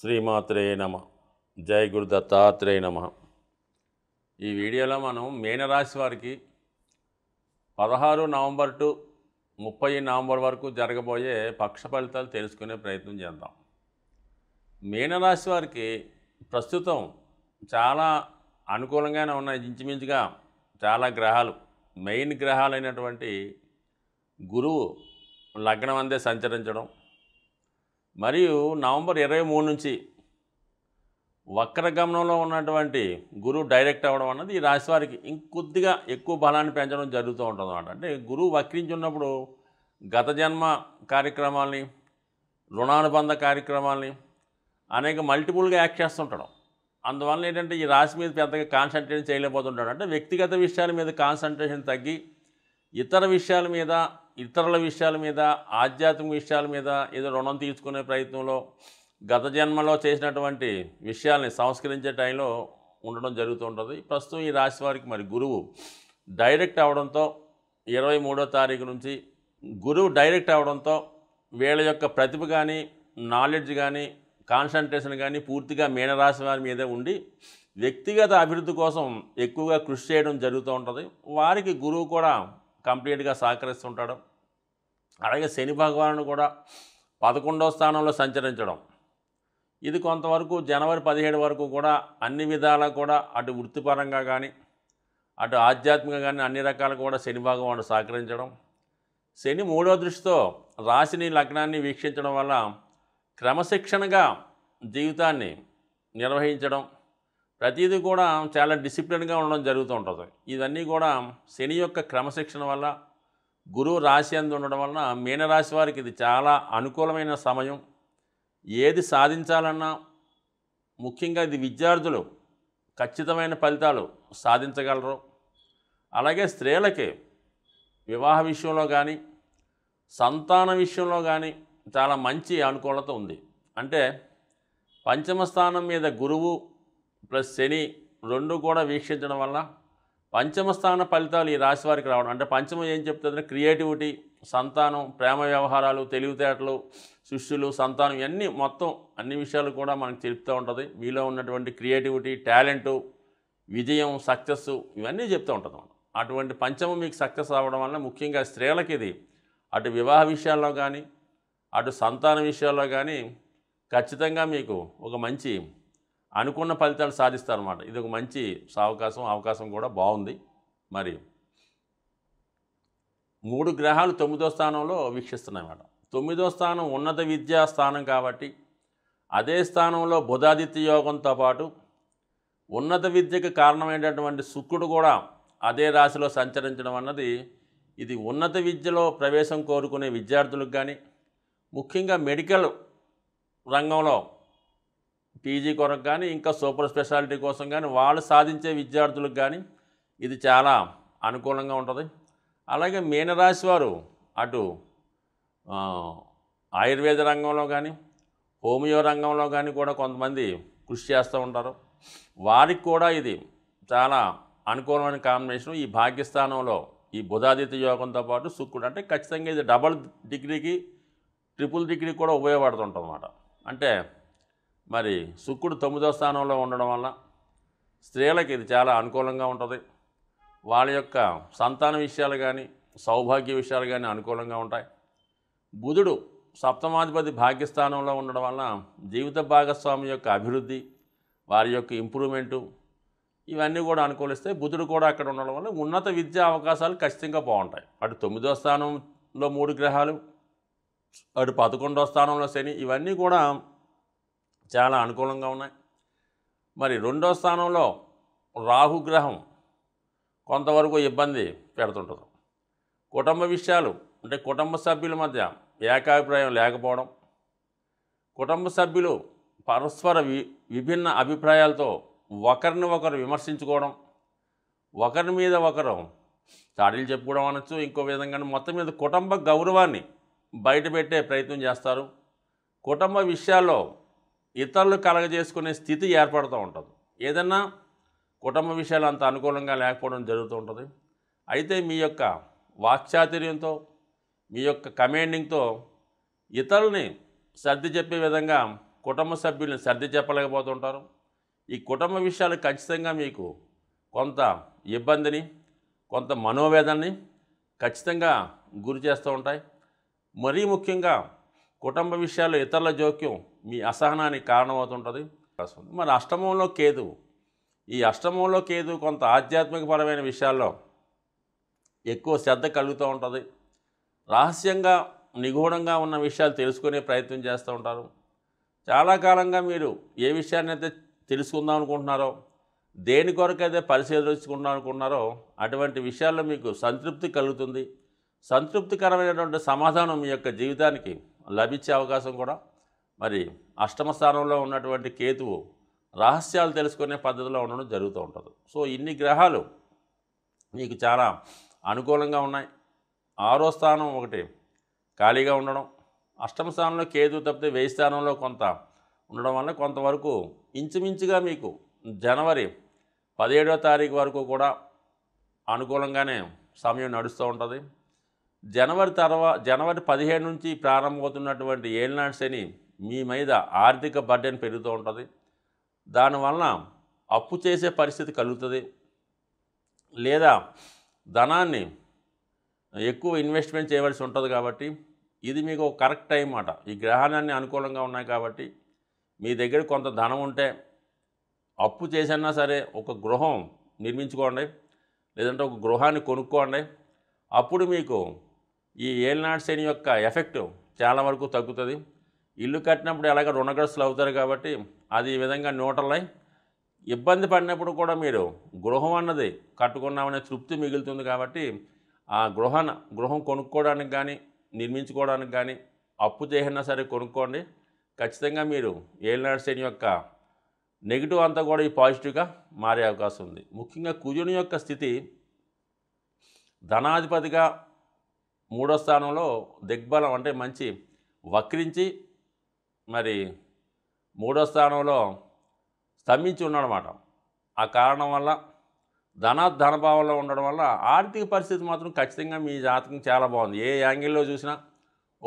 శ్రీమాత్రేయ నమ జయ గురు దత్తాత్రేయ నమ ఈ వీడియోలో మనం మీనరాశి వారికి పదహారు నవంబర్ టు ముప్పై నవంబర్ వరకు జరగబోయే పక్ష ఫలితాలు తెలుసుకునే ప్రయత్నం చేద్దాం మీనరాశి వారికి ప్రస్తుతం చాలా అనుకూలంగానే ఉన్నాయి ఇంచుమించుగా చాలా గ్రహాలు మెయిన్ గ్రహాలైనటువంటి గురువు లగ్నం అందే సంచరించడం మరియు నవంబర్ ఇరవై మూడు నుంచి వక్రగమనంలో ఉన్నటువంటి గురువు డైరెక్ట్ అవ్వడం అన్నది ఈ రాశి వారికి ఇంకొద్దిగా ఎక్కువ బలాన్ని పెంచడం జరుగుతూ ఉంటుంది అనమాట అంటే గురువు వక్రించున్నప్పుడు గత జన్మ కార్యక్రమాల్ని రుణానుబంధ కార్యక్రమాల్ని అనేక మల్టిపుల్గా యాక్ట్ చేస్తుంటాడు అందువల్ల ఏంటంటే ఈ రాశి మీద పెద్దగా కాన్సన్ట్రేషన్ చేయలేకపోతుంటాడు అంటే వ్యక్తిగత విషయాల మీద కాన్సన్ట్రేషన్ తగ్గి ఇతర విషయాల మీద ఇతరుల విషయాల మీద ఆధ్యాత్మిక విషయాల మీద ఏదో రుణం తీర్చుకునే ప్రయత్నంలో గత జన్మలో చేసినటువంటి విషయాల్ని సంస్కరించే టైంలో ఉండడం జరుగుతూ ఉంటుంది ప్రస్తుతం ఈ రాశి వారికి మరి గురువు డైరెక్ట్ అవడంతో ఇరవై మూడో తారీఖు నుంచి గురువు డైరెక్ట్ అవడంతో వీళ్ళ యొక్క ప్రతిభ కానీ నాలెడ్జ్ కానీ కాన్సన్ట్రేషన్ కానీ పూర్తిగా మీనరాశి వారి మీదే ఉండి వ్యక్తిగత అభివృద్ధి కోసం ఎక్కువగా కృషి చేయడం జరుగుతూ ఉంటుంది వారికి గురువు కూడా కంప్లీట్గా సహకరిస్తుంటాడు అలాగే శని భగవాను కూడా పదకొండో స్థానంలో సంచరించడం ఇది కొంతవరకు జనవరి పదిహేడు వరకు కూడా అన్ని విధాలా కూడా అటు వృత్తిపరంగా కానీ అటు ఆధ్యాత్మికంగా కానీ అన్ని రకాలు కూడా శని భగవాను సహకరించడం శని మూడో దృష్టితో రాశిని లగ్నాన్ని వీక్షించడం వల్ల క్రమశిక్షణగా జీవితాన్ని నిర్వహించడం ప్రతిదీ కూడా చాలా డిసిప్లిన్గా ఉండడం జరుగుతూ ఉంటుంది ఇవన్నీ కూడా శని యొక్క క్రమశిక్షణ వల్ల గురువు రాశి అందు ఉండడం వలన మీనరాశి వారికి ఇది చాలా అనుకూలమైన సమయం ఏది సాధించాలన్నా ముఖ్యంగా ఇది విద్యార్థులు ఖచ్చితమైన ఫలితాలు సాధించగలరు అలాగే స్త్రీలకి వివాహ విషయంలో కానీ సంతాన విషయంలో కానీ చాలా మంచి అనుకూలత ఉంది అంటే పంచమ స్థానం మీద గురువు ప్లస్ శని రెండు కూడా వీక్షించడం వల్ల పంచమ స్థాన ఫలితాలు ఈ రాశి వారికి రావడం అంటే పంచమం ఏం చెప్తుందంటే క్రియేటివిటీ సంతానం ప్రేమ వ్యవహారాలు తెలివితేటలు శిష్యులు సంతానం ఇవన్నీ మొత్తం అన్ని విషయాలు కూడా మనకు తెలుపుతూ ఉంటుంది మీలో ఉన్నటువంటి క్రియేటివిటీ టాలెంటు విజయం సక్సెస్ ఇవన్నీ చెప్తూ ఉంటుంది అటువంటి పంచమం మీకు సక్సెస్ అవ్వడం వల్ల ముఖ్యంగా స్త్రీలకి ఇది అటు వివాహ విషయాల్లో కానీ అటు సంతాన విషయాల్లో కానీ ఖచ్చితంగా మీకు ఒక మంచి అనుకున్న ఫలితాలు సాధిస్తారన్నమాట ఇది ఒక మంచి అవకాశం అవకాశం కూడా బాగుంది మరి మూడు గ్రహాలు తొమ్మిదో స్థానంలో వీక్షిస్తున్నాయన్నమాట తొమ్మిదో స్థానం ఉన్నత విద్యా స్థానం కాబట్టి అదే స్థానంలో బుధాదిత్య యోగంతో పాటు ఉన్నత విద్యకు కారణమైనటువంటి శుక్రుడు కూడా అదే రాశిలో సంచరించడం అన్నది ఇది ఉన్నత విద్యలో ప్రవేశం కోరుకునే విద్యార్థులకు కానీ ముఖ్యంగా మెడికల్ రంగంలో పీజీ కొరకు కానీ ఇంకా సూపర్ స్పెషాలిటీ కోసం కానీ వాళ్ళు సాధించే విద్యార్థులకు కానీ ఇది చాలా అనుకూలంగా ఉంటుంది అలాగే మీనరాశి వారు అటు ఆయుర్వేద రంగంలో కానీ హోమియో రంగంలో కానీ కూడా కొంతమంది కృషి చేస్తూ ఉంటారు వారికి కూడా ఇది చాలా అనుకూలమైన కాంబినేషన్ ఈ భాగ్యస్థానంలో ఈ బుధాదిత్య యోగంతో పాటు శుక్రుడు అంటే ఖచ్చితంగా ఇది డబల్ డిగ్రీకి ట్రిపుల్ డిగ్రీకి కూడా ఉపయోగపడుతుంటుంది అన్నమాట అంటే మరి శుక్రుడు తొమ్మిదో స్థానంలో ఉండడం వల్ల స్త్రీలకు ఇది చాలా అనుకూలంగా ఉంటుంది వాళ్ళ యొక్క సంతాన విషయాలు కానీ సౌభాగ్య విషయాలు కానీ అనుకూలంగా ఉంటాయి బుధుడు సప్తమాధిపతి భాగ్యస్థానంలో ఉండడం వల్ల జీవిత భాగస్వామి యొక్క అభివృద్ధి వారి యొక్క ఇంప్రూవ్మెంటు ఇవన్నీ కూడా అనుకూలిస్తే బుధుడు కూడా అక్కడ ఉండడం వల్ల ఉన్నత విద్యా అవకాశాలు ఖచ్చితంగా బాగుంటాయి అటు తొమ్మిదో స్థానంలో మూడు గ్రహాలు అటు పదకొండో స్థానంలో శని ఇవన్నీ కూడా చాలా అనుకూలంగా ఉన్నాయి మరి రెండో స్థానంలో రాహుగ్రహం కొంతవరకు ఇబ్బంది పెడుతుంటుంది కుటుంబ విషయాలు అంటే కుటుంబ సభ్యుల మధ్య ఏకాభిప్రాయం లేకపోవడం కుటుంబ సభ్యులు పరస్పర వి విభిన్న అభిప్రాయాలతో ఒకరిని ఒకరు విమర్శించుకోవడం ఒకరి మీద ఒకరు తాడీలు చెప్పుకోవడం అనొచ్చు ఇంకో విధంగా మొత్తం మీద కుటుంబ గౌరవాన్ని బయటపెట్టే ప్రయత్నం చేస్తారు కుటుంబ విషయాల్లో ఇతరులు కలగజేసుకునే స్థితి ఏర్పడుతూ ఉంటుంది ఏదన్నా కుటుంబ విషయాలు అంత అనుకూలంగా లేకపోవడం జరుగుతూ ఉంటుంది అయితే మీ యొక్క వాక్చాతుర్యంతో మీ యొక్క కమాండింగ్తో ఇతరుల్ని సర్ది చెప్పే విధంగా కుటుంబ సభ్యుల్ని సర్ది చెప్పలేకపోతుంటారు ఈ కుటుంబ విషయాలు ఖచ్చితంగా మీకు కొంత ఇబ్బందిని కొంత మనోవేదనని ఖచ్చితంగా గురి చేస్తూ ఉంటాయి మరీ ముఖ్యంగా కుటుంబ విషయాలు ఇతరుల జోక్యం మీ అసహనానికి కారణమవుతుంటుంది మరి అష్టమంలో కేదు ఈ అష్టమంలో కేదు కొంత ఆధ్యాత్మికపరమైన విషయాల్లో ఎక్కువ శ్రద్ధ కలుగుతూ ఉంటుంది రహస్యంగా నిగూఢంగా ఉన్న విషయాలు తెలుసుకునే ప్రయత్నం చేస్తూ ఉంటారు చాలా కాలంగా మీరు ఏ విషయాన్ని అయితే తెలుసుకుందాం అనుకుంటున్నారో దేని కొరకైతే పరిశీలించుకుందాం అనుకుంటున్నారో అటువంటి విషయాల్లో మీకు సంతృప్తి కలుగుతుంది సంతృప్తికరమైనటువంటి సమాధానం మీ యొక్క జీవితానికి లభించే అవకాశం కూడా మరి అష్టమ స్థానంలో ఉన్నటువంటి కేతువు రహస్యాలు తెలుసుకునే పద్ధతిలో ఉండడం జరుగుతూ ఉంటుంది సో ఇన్ని గ్రహాలు నీకు చాలా అనుకూలంగా ఉన్నాయి ఆరో స్థానం ఒకటి ఖాళీగా ఉండడం అష్టమ స్థానంలో కేతు తప్పితే వెయ్యి స్థానంలో కొంత ఉండడం వల్ల కొంతవరకు ఇంచుమించుగా మీకు జనవరి పదిహేడో తారీఖు వరకు కూడా అనుకూలంగానే సమయం నడుస్తూ ఉంటుంది జనవరి తర్వాత జనవరి పదిహేడు నుంచి ప్రారంభమవుతున్నటువంటి ఏళ్ళనాడు శని మీ మీద ఆర్థిక బర్డెన్ పెరుగుతూ ఉంటుంది దానివలన అప్పు చేసే పరిస్థితి కలుగుతుంది లేదా ధనాన్ని ఎక్కువ ఇన్వెస్ట్మెంట్ చేయవలసి ఉంటుంది కాబట్టి ఇది మీకు కరెక్ట్ టైం మాట ఈ గ్రహణాన్ని అనుకూలంగా ఉన్నాయి కాబట్టి మీ దగ్గర కొంత ధనం ఉంటే అప్పు చేసన్నా సరే ఒక గృహం నిర్మించుకోండి లేదంటే ఒక గృహాన్ని కొనుక్కోండి అప్పుడు మీకు ఈ ఏలినాడు శని యొక్క ఎఫెక్ట్ చాలా వరకు తగ్గుతుంది ఇల్లు కట్టినప్పుడు ఎలాగ రుణగ్రస్తులు అవుతారు కాబట్టి అది ఈ విధంగా న్యూట్రలై ఇబ్బంది పడినప్పుడు కూడా మీరు గృహం అన్నది కట్టుకున్నామనే తృప్తి మిగులుతుంది కాబట్టి ఆ గృహ గృహం కొనుక్కోవడానికి కానీ నిర్మించుకోవడానికి కానీ అప్పు చేయన్నా సరే కొనుక్కోండి ఖచ్చితంగా మీరు ఏలినాడు శ్రేణి యొక్క నెగిటివ్ అంతా కూడా ఈ పాజిటివ్గా మారే అవకాశం ఉంది ముఖ్యంగా కుజుని యొక్క స్థితి ధనాధిపతిగా మూడో స్థానంలో దిగ్బలం అంటే మంచి వక్రించి మరి మూడో స్థానంలో స్తంభించి ఉన్నాడనమాట ఆ కారణం వల్ల ధన ధనభావంలో ఉండడం వల్ల ఆర్థిక పరిస్థితి మాత్రం ఖచ్చితంగా మీ జాతకం చాలా బాగుంది ఏ యాంగిల్లో చూసినా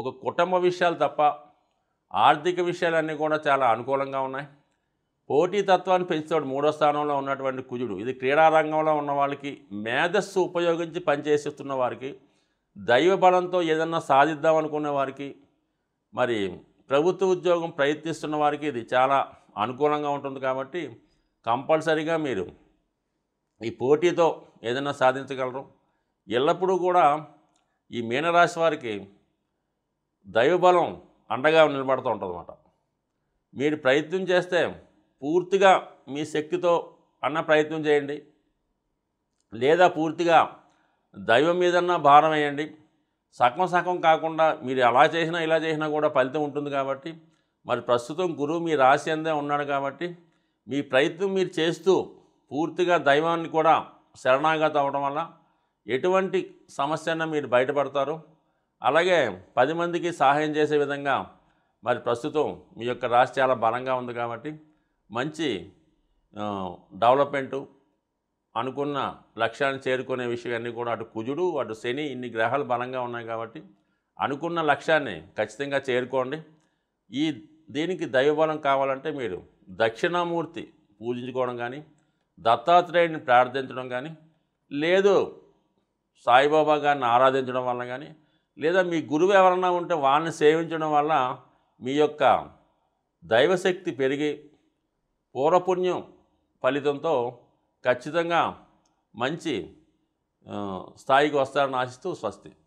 ఒక కుటుంబ విషయాలు తప్ప ఆర్థిక విషయాలన్నీ కూడా చాలా అనుకూలంగా ఉన్నాయి పోటీతత్వాన్ని పెంచుతాడు మూడో స్థానంలో ఉన్నటువంటి కుజుడు ఇది క్రీడారంగంలో ఉన్న వాళ్ళకి మేధస్సు ఉపయోగించి పనిచేసేస్తున్న వారికి దైవ బలంతో ఏదన్నా సాధిద్దాం అనుకునే వారికి మరి ప్రభుత్వ ఉద్యోగం ప్రయత్నిస్తున్న వారికి ఇది చాలా అనుకూలంగా ఉంటుంది కాబట్టి కంపల్సరీగా మీరు ఈ పోటీతో ఏదైనా సాధించగలరు ఎల్లప్పుడూ కూడా ఈ మీనరాశి వారికి దైవబలం అండగా నిలబడుతూ ఉంటుందన్నమాట మీరు ప్రయత్నం చేస్తే పూర్తిగా మీ శక్తితో అన్న ప్రయత్నం చేయండి లేదా పూర్తిగా దైవం మీదన్నా భారం వేయండి సకం సగం కాకుండా మీరు అలా చేసినా ఇలా చేసినా కూడా ఫలితం ఉంటుంది కాబట్టి మరి ప్రస్తుతం గురువు మీ రాశి అందే ఉన్నాడు కాబట్టి మీ ప్రయత్నం మీరు చేస్తూ పూర్తిగా దైవాన్ని కూడా శరణాగత అవ్వడం వల్ల ఎటువంటి సమస్యన మీరు బయటపడతారు అలాగే పది మందికి సహాయం చేసే విధంగా మరి ప్రస్తుతం మీ యొక్క రాశి చాలా బలంగా ఉంది కాబట్టి మంచి డెవలప్మెంటు అనుకున్న లక్ష్యాన్ని చేరుకునే విషయాన్ని కూడా అటు కుజుడు అటు శని ఇన్ని గ్రహాలు బలంగా ఉన్నాయి కాబట్టి అనుకున్న లక్ష్యాన్ని ఖచ్చితంగా చేరుకోండి ఈ దీనికి దైవబలం కావాలంటే మీరు దక్షిణామూర్తి పూజించుకోవడం కానీ దత్తాత్రేయుని ప్రార్థించడం కానీ లేదు సాయిబాబా గారిని ఆరాధించడం వల్ల కానీ లేదా మీ గురువు ఎవరన్నా ఉంటే వాళ్ళని సేవించడం వల్ల మీ యొక్క దైవశక్తి పెరిగి పూర్వపుణ్యం ఫలితంతో ఖచ్చితంగా మంచి స్థాయికి వస్తారని ఆశిస్తూ స్వస్తి